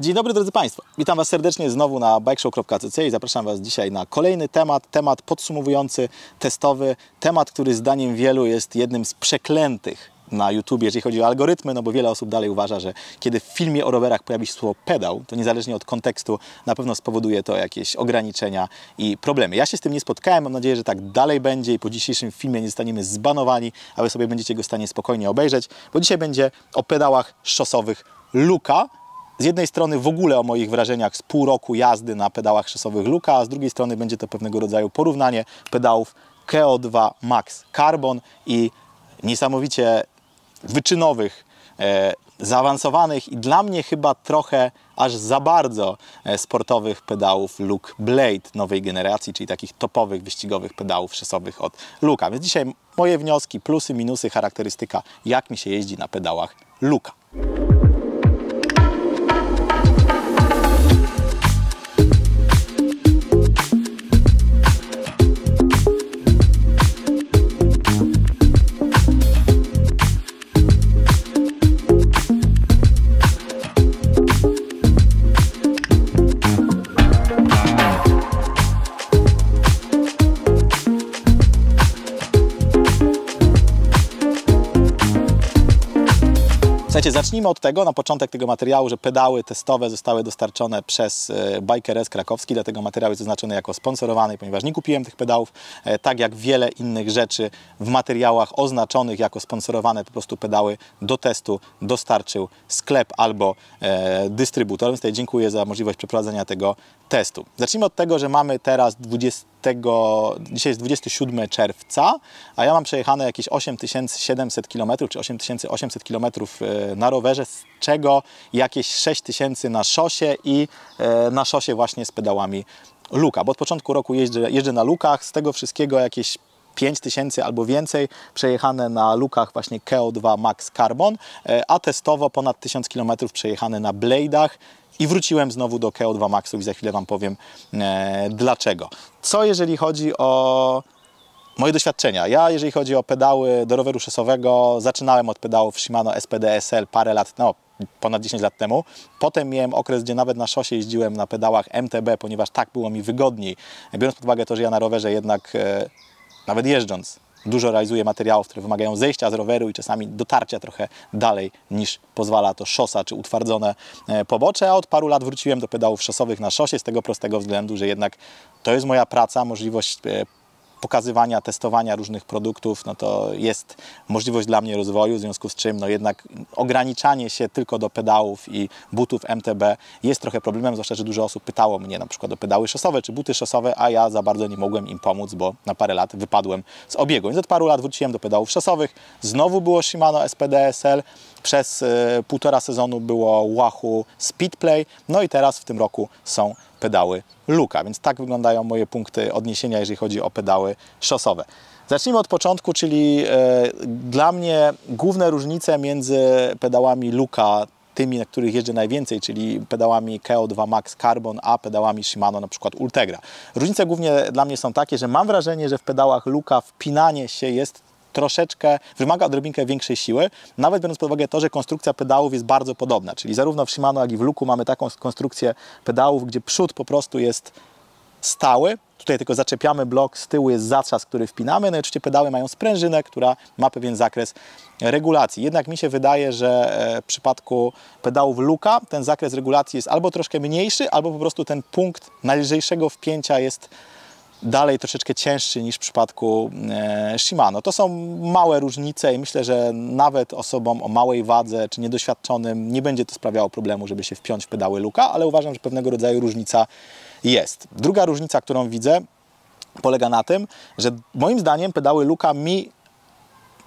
Dzień dobry drodzy Państwo, witam Was serdecznie znowu na bikeshow.cc i zapraszam Was dzisiaj na kolejny temat, temat podsumowujący, testowy, temat, który zdaniem wielu jest jednym z przeklętych na YouTube, jeżeli chodzi o algorytmy, no bo wiele osób dalej uważa, że kiedy w filmie o rowerach pojawi się słowo pedał, to niezależnie od kontekstu na pewno spowoduje to jakieś ograniczenia i problemy. Ja się z tym nie spotkałem, mam nadzieję, że tak dalej będzie i po dzisiejszym filmie nie zostaniemy zbanowani, a Wy sobie będziecie go w stanie spokojnie obejrzeć, bo dzisiaj będzie o pedałach szosowych Luka, z jednej strony w ogóle o moich wrażeniach z pół roku jazdy na pedałach szosowych Luka, a z drugiej strony będzie to pewnego rodzaju porównanie pedałów KO2 Max Carbon i niesamowicie wyczynowych, e, zaawansowanych i dla mnie chyba trochę aż za bardzo e, sportowych pedałów Luke Blade nowej generacji, czyli takich topowych wyścigowych pedałów szosowych od Luka. Więc dzisiaj moje wnioski, plusy, minusy, charakterystyka, jak mi się jeździ na pedałach Luka. Słuchajcie, zacznijmy od tego, na początek tego materiału, że pedały testowe zostały dostarczone przez e, Bikeres Krakowski, dlatego materiał jest oznaczony jako sponsorowany, ponieważ nie kupiłem tych pedałów, e, tak jak wiele innych rzeczy w materiałach oznaczonych jako sponsorowane po prostu pedały do testu dostarczył sklep albo e, dystrybutor. Więc tutaj dziękuję za możliwość przeprowadzenia tego testu. Zacznijmy od tego, że mamy teraz 20, dzisiaj jest 27 czerwca, a ja mam przejechane jakieś 8700 km czy 8800 km e, na rowerze, z czego jakieś 6000 na szosie i e, na szosie właśnie z pedałami luka, bo od początku roku jeżdżę, jeżdżę na lukach, z tego wszystkiego jakieś 5000 albo więcej przejechane na lukach właśnie KO2 Max Carbon, e, a testowo ponad 1000 km przejechane na Blade'ach i wróciłem znowu do KO2 maxów i za chwilę Wam powiem e, dlaczego. Co jeżeli chodzi o moje doświadczenia. Ja, jeżeli chodzi o pedały do roweru szosowego, zaczynałem od pedałów Shimano SPD SL parę lat, no ponad 10 lat temu. Potem miałem okres, gdzie nawet na szosie jeździłem na pedałach MTB, ponieważ tak było mi wygodniej. Biorąc pod uwagę to, że ja na rowerze jednak e, nawet jeżdżąc, dużo realizuję materiałów, które wymagają zejścia z roweru i czasami dotarcia trochę dalej niż pozwala to szosa czy utwardzone e, pobocze, a od paru lat wróciłem do pedałów szosowych na szosie z tego prostego względu, że jednak to jest moja praca, możliwość e, pokazywania, testowania różnych produktów, no to jest możliwość dla mnie rozwoju, w związku z czym no jednak ograniczanie się tylko do pedałów i butów MTB jest trochę problemem, zwłaszcza, że dużo osób pytało mnie na przykład o pedały szosowe czy buty szosowe, a ja za bardzo nie mogłem im pomóc, bo na parę lat wypadłem z obiegu. Więc od paru lat wróciłem do pedałów szosowych, znowu było Shimano SPD SL, przez e, półtora sezonu było Wahoo Speedplay, no i teraz w tym roku są pedały Luka, więc tak wyglądają moje punkty odniesienia, jeżeli chodzi o pedały szosowe. Zacznijmy od początku, czyli e, dla mnie główne różnice między pedałami Luka tymi, na których jeżdżę najwięcej, czyli pedałami KO2 Max Carbon, a pedałami Shimano na przykład Ultegra. Różnice głównie dla mnie są takie, że mam wrażenie, że w pedałach Luka wpinanie się jest troszeczkę, wymaga odrobinkę większej siły, nawet biorąc pod uwagę to, że konstrukcja pedałów jest bardzo podobna, czyli zarówno w Shimano, jak i w Luku mamy taką konstrukcję pedałów, gdzie przód po prostu jest stały, Tutaj tylko zaczepiamy blok, z tyłu jest zatrzask, który wpinamy. No i oczywiście pedały mają sprężynę, która ma pewien zakres regulacji. Jednak mi się wydaje, że e, w przypadku pedałów luka ten zakres regulacji jest albo troszkę mniejszy, albo po prostu ten punkt najlżejszego wpięcia jest dalej troszeczkę cięższy niż w przypadku e, Shimano. To są małe różnice i myślę, że nawet osobom o małej wadze czy niedoświadczonym nie będzie to sprawiało problemu, żeby się wpiąć w pedały luka, ale uważam, że pewnego rodzaju różnica jest. Druga różnica, którą widzę, polega na tym, że moim zdaniem pedały luka mi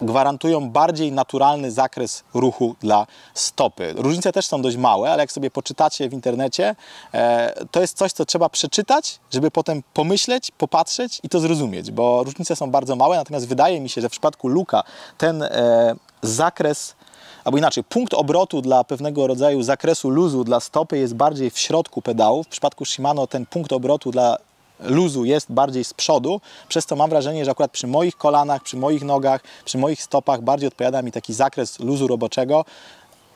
gwarantują bardziej naturalny zakres ruchu dla stopy. Różnice też są dość małe, ale jak sobie poczytacie w internecie, e, to jest coś, co trzeba przeczytać, żeby potem pomyśleć, popatrzeć i to zrozumieć, bo różnice są bardzo małe, natomiast wydaje mi się, że w przypadku luka ten e, zakres albo inaczej, punkt obrotu dla pewnego rodzaju zakresu luzu dla stopy jest bardziej w środku pedału. W przypadku Shimano ten punkt obrotu dla luzu jest bardziej z przodu, przez to mam wrażenie, że akurat przy moich kolanach, przy moich nogach, przy moich stopach bardziej odpowiada mi taki zakres luzu roboczego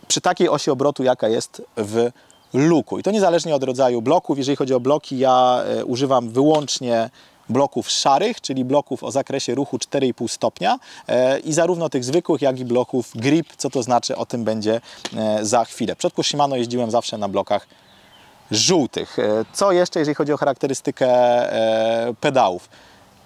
przy takiej osi obrotu, jaka jest w luku. I to niezależnie od rodzaju bloków. Jeżeli chodzi o bloki, ja e, używam wyłącznie bloków szarych, czyli bloków o zakresie ruchu 4,5 stopnia e, i zarówno tych zwykłych, jak i bloków grip, co to znaczy, o tym będzie e, za chwilę. W przypadku Shimano jeździłem zawsze na blokach żółtych. E, co jeszcze, jeżeli chodzi o charakterystykę e, pedałów?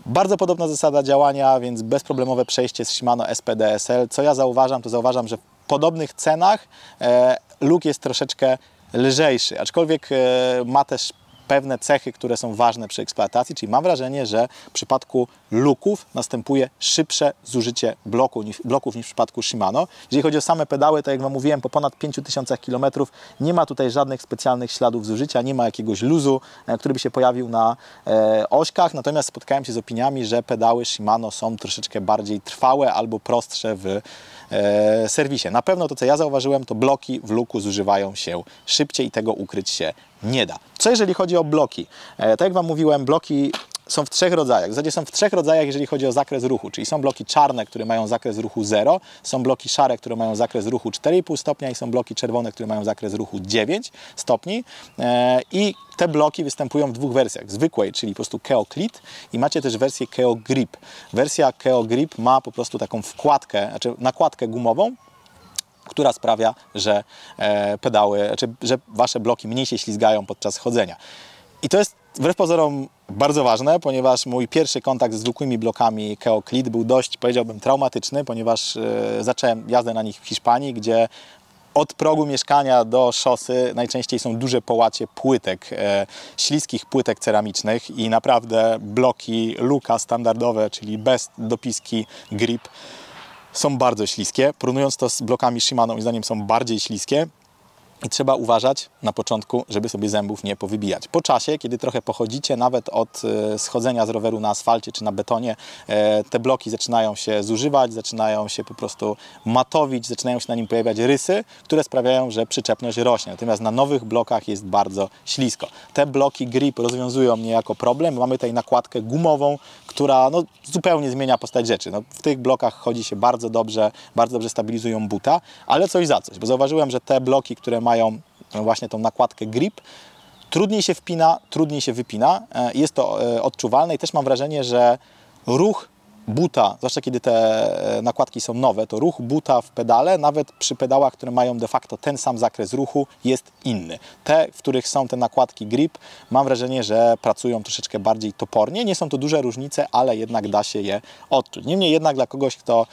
Bardzo podobna zasada działania, więc bezproblemowe przejście z Shimano SPD SL. Co ja zauważam, to zauważam, że w podobnych cenach e, luk jest troszeczkę lżejszy, aczkolwiek ma też pewne cechy, które są ważne przy eksploatacji, czyli mam wrażenie, że w przypadku luków następuje szybsze zużycie bloku, niż, bloków niż w przypadku Shimano. Jeżeli chodzi o same pedały, to tak jak Wam mówiłem, po ponad 5000 km nie ma tutaj żadnych specjalnych śladów zużycia, nie ma jakiegoś luzu, e, który by się pojawił na e, ośkach, natomiast spotkałem się z opiniami, że pedały Shimano są troszeczkę bardziej trwałe albo prostsze w e, serwisie. Na pewno to, co ja zauważyłem, to bloki w luku zużywają się szybciej i tego ukryć się nie da. Co jeżeli chodzi o bloki? E, tak jak Wam mówiłem, bloki są w trzech rodzajach. W zasadzie są w trzech rodzajach, jeżeli chodzi o zakres ruchu, czyli są bloki czarne, które mają zakres ruchu 0, są bloki szare, które mają zakres ruchu 4,5 stopnia i są bloki czerwone, które mają zakres ruchu 9 stopni e, i te bloki występują w dwóch wersjach. Zwykłej, czyli po prostu Keo Clit i macie też wersję Keo Grip. Wersja Keo Grip ma po prostu taką wkładkę, znaczy nakładkę gumową, która sprawia, że e, pedały, czy znaczy, że wasze bloki mniej się ślizgają podczas chodzenia. I to jest wbrew pozorom bardzo ważne, ponieważ mój pierwszy kontakt z zwykłymi blokami Keoclid był dość, powiedziałbym, traumatyczny, ponieważ e, zacząłem jazdę na nich w Hiszpanii, gdzie od progu mieszkania do szosy najczęściej są duże połacie płytek, e, śliskich płytek ceramicznych i naprawdę bloki luka standardowe, czyli bez dopiski grip, są bardzo śliskie. Porównując to z blokami Shimano, moim zdaniem są bardziej śliskie. I trzeba uważać na początku, żeby sobie zębów nie powybijać. Po czasie, kiedy trochę pochodzicie, nawet od e, schodzenia z roweru na asfalcie czy na betonie, e, te bloki zaczynają się zużywać, zaczynają się po prostu matowić, zaczynają się na nim pojawiać rysy, które sprawiają, że przyczepność rośnie. Natomiast na nowych blokach jest bardzo ślisko. Te bloki grip rozwiązują niejako problem. Mamy tutaj nakładkę gumową, która no, zupełnie zmienia postać rzeczy. No, w tych blokach chodzi się bardzo dobrze, bardzo dobrze stabilizują buta, ale coś za coś, bo zauważyłem, że te bloki, które mają mają e, właśnie tą nakładkę grip, trudniej się wpina, trudniej się wypina. E, jest to e, odczuwalne i też mam wrażenie, że ruch buta, zwłaszcza kiedy te nakładki są nowe, to ruch buta w pedale, nawet przy pedałach, które mają de facto ten sam zakres ruchu, jest inny. Te, w których są te nakładki grip, mam wrażenie, że pracują troszeczkę bardziej topornie. Nie są to duże różnice, ale jednak da się je odczuć. Niemniej jednak dla kogoś, kto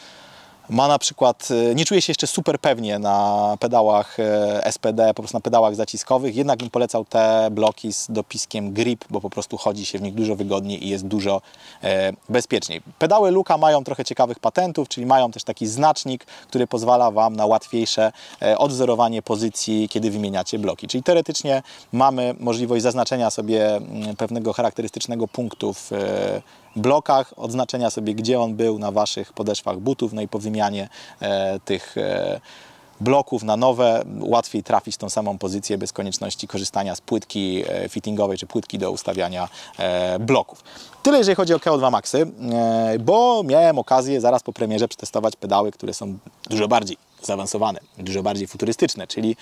ma na przykład, y, nie czuje się jeszcze super pewnie na pedałach y, SPD, po prostu na pedałach zaciskowych, jednak bym polecał te bloki z dopiskiem grip, bo po prostu chodzi się w nich dużo wygodniej i jest dużo y, bezpieczniej. Pedały Luka mają trochę ciekawych patentów, czyli mają też taki znacznik, który pozwala Wam na łatwiejsze odwzorowanie pozycji, kiedy wymieniacie bloki. Czyli teoretycznie mamy możliwość zaznaczenia sobie mm, pewnego charakterystycznego punktu w blokach, odznaczenia sobie, gdzie on był na Waszych podeszwach butów, no i po wymianie e, tych e, bloków na nowe łatwiej trafić tą samą pozycję bez konieczności korzystania z płytki e, fittingowej czy płytki do ustawiania e, bloków. Tyle jeżeli chodzi o KO2 Maxy, e, bo miałem okazję zaraz po premierze przetestować pedały, które są dużo bardziej zaawansowane, dużo bardziej futurystyczne, czyli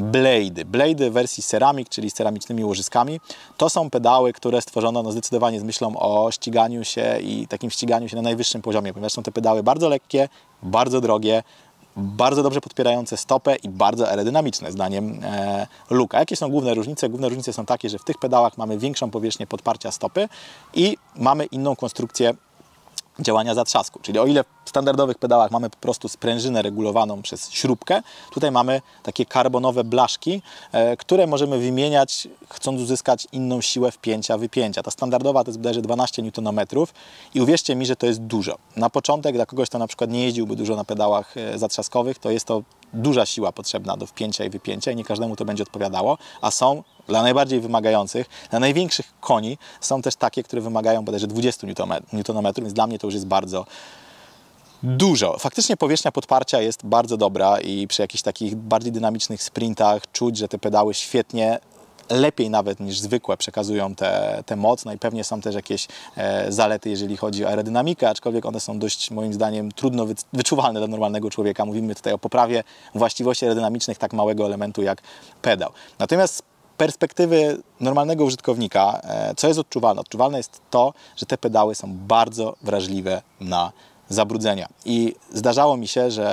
blade. Blade w wersji ceramik, czyli z ceramicznymi łożyskami. To są pedały, które stworzono no, zdecydowanie z myślą o ściganiu się i takim ściganiu się na najwyższym poziomie, ponieważ są te pedały bardzo lekkie, bardzo drogie, bardzo dobrze podpierające stopę i bardzo aerodynamiczne, zdaniem e, Luka. Jakie są główne różnice? Główne różnice są takie, że w tych pedałach mamy większą powierzchnię podparcia stopy i mamy inną konstrukcję działania zatrzasku. Czyli o ile standardowych pedałach mamy po prostu sprężynę regulowaną przez śrubkę. Tutaj mamy takie karbonowe blaszki, e, które możemy wymieniać, chcąc uzyskać inną siłę wpięcia, wypięcia. Ta standardowa to jest bodajże 12 Nm i uwierzcie mi, że to jest dużo. Na początek dla kogoś, kto na przykład nie jeździłby dużo na pedałach e, zatrzaskowych, to jest to duża siła potrzebna do wpięcia i wypięcia i nie każdemu to będzie odpowiadało, a są dla najbardziej wymagających, dla największych koni są też takie, które wymagają bodajże 20 Nm, więc dla mnie to już jest bardzo dużo. Faktycznie powierzchnia podparcia jest bardzo dobra i przy jakichś takich bardziej dynamicznych sprintach czuć, że te pedały świetnie lepiej nawet niż zwykłe przekazują te, te moc, no i pewnie są też jakieś e, zalety, jeżeli chodzi o aerodynamikę, aczkolwiek one są dość moim zdaniem trudno wy, wyczuwalne dla normalnego człowieka. Mówimy tutaj o poprawie właściwości aerodynamicznych tak małego elementu jak pedał. Natomiast z perspektywy normalnego użytkownika, e, co jest odczuwalne? Odczuwalne jest to, że te pedały są bardzo wrażliwe na zabrudzenia. I zdarzało mi się, że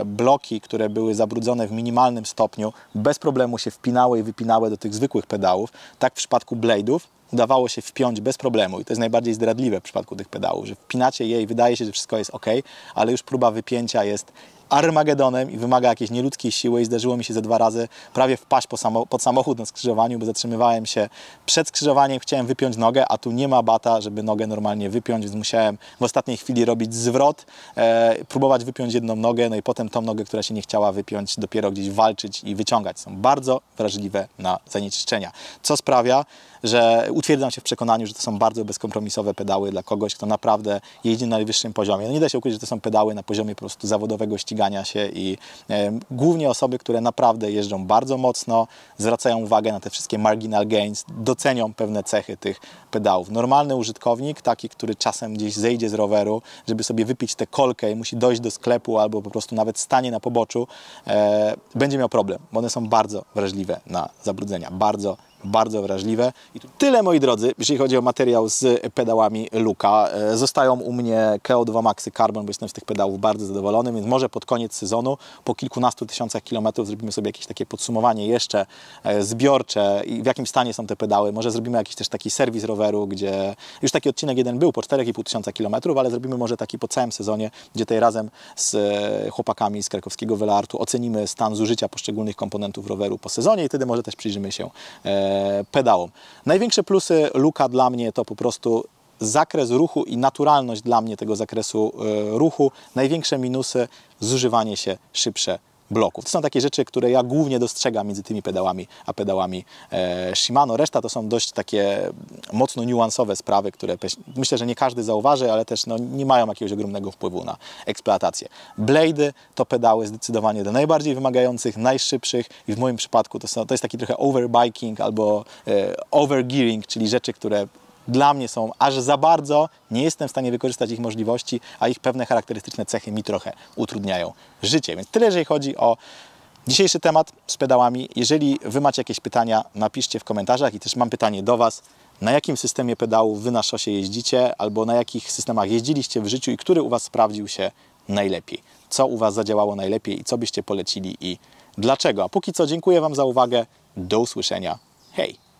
e, bloki, które były zabrudzone w minimalnym stopniu, bez problemu się wpinały i wypinały do tych zwykłych pedałów. Tak w przypadku blade'ów udawało się wpiąć bez problemu i to jest najbardziej zdradliwe w przypadku tych pedałów, że wpinacie je i wydaje się, że wszystko jest ok, ale już próba wypięcia jest Armagedonem i wymaga jakiejś nieludzkiej siły i zdarzyło mi się ze dwa razy prawie wpaść po samo, pod samochód na skrzyżowaniu, bo zatrzymywałem się przed skrzyżowaniem, chciałem wypiąć nogę, a tu nie ma bata, żeby nogę normalnie wypiąć, więc musiałem w ostatniej chwili robić zwrot, e, próbować wypiąć jedną nogę, no i potem tą nogę, która się nie chciała wypiąć, dopiero gdzieś walczyć i wyciągać. Są bardzo wrażliwe na zanieczyszczenia, co sprawia, że utwierdzam się w przekonaniu, że to są bardzo bezkompromisowe pedały dla kogoś, kto naprawdę jeździ na najwyższym poziomie. No nie da się ukryć, że to są pedały na poziomie po prostu zawodowego ścigania ścigania się i e, głównie osoby, które naprawdę jeżdżą bardzo mocno, zwracają uwagę na te wszystkie marginal gains, docenią pewne cechy tych pedałów. Normalny użytkownik, taki, który czasem gdzieś zejdzie z roweru, żeby sobie wypić tę kolkę i musi dojść do sklepu albo po prostu nawet stanie na poboczu, e, będzie miał problem, bo one są bardzo wrażliwe na zabrudzenia, bardzo bardzo wrażliwe. I tu tyle, moi drodzy, jeżeli chodzi o materiał z pedałami Luka. E, zostają u mnie KO2 Maxy Carbon, bo jestem z tych pedałów bardzo zadowolony, więc może pod koniec sezonu, po kilkunastu tysiącach kilometrów zrobimy sobie jakieś takie podsumowanie jeszcze e, zbiorcze i w jakim stanie są te pedały. Może zrobimy jakiś też taki serwis roweru, gdzie już taki odcinek jeden był po 4,5 tysiąca kilometrów, ale zrobimy może taki po całym sezonie, gdzie tutaj razem z e, chłopakami z krakowskiego Velartu ocenimy stan zużycia poszczególnych komponentów roweru po sezonie i wtedy może też przyjrzymy się pedałom. Największe plusy Luka dla mnie to po prostu zakres ruchu i naturalność dla mnie tego zakresu e, ruchu. Największe minusy zużywanie się szybsze bloków. To są takie rzeczy, które ja głównie dostrzegam między tymi pedałami a pedałami e, Shimano. Reszta to są dość takie mocno niuansowe sprawy, które myślę, że nie każdy zauważy, ale też no, nie mają jakiegoś ogromnego wpływu na eksploatację. Blade'y to pedały zdecydowanie do najbardziej wymagających, najszybszych i w moim przypadku to, są, to jest taki trochę overbiking albo e, overgearing, czyli rzeczy, które dla mnie są aż za bardzo, nie jestem w stanie wykorzystać ich możliwości, a ich pewne charakterystyczne cechy mi trochę utrudniają życie. Więc tyle, jeżeli chodzi o dzisiejszy temat z pedałami. Jeżeli Wy macie jakieś pytania, napiszcie w komentarzach i też mam pytanie do Was. Na jakim systemie pedałów Wy na szosie jeździcie, albo na jakich systemach jeździliście w życiu i który u Was sprawdził się najlepiej? Co u Was zadziałało najlepiej i co byście polecili i dlaczego? A póki co dziękuję Wam za uwagę. Do usłyszenia. Hej!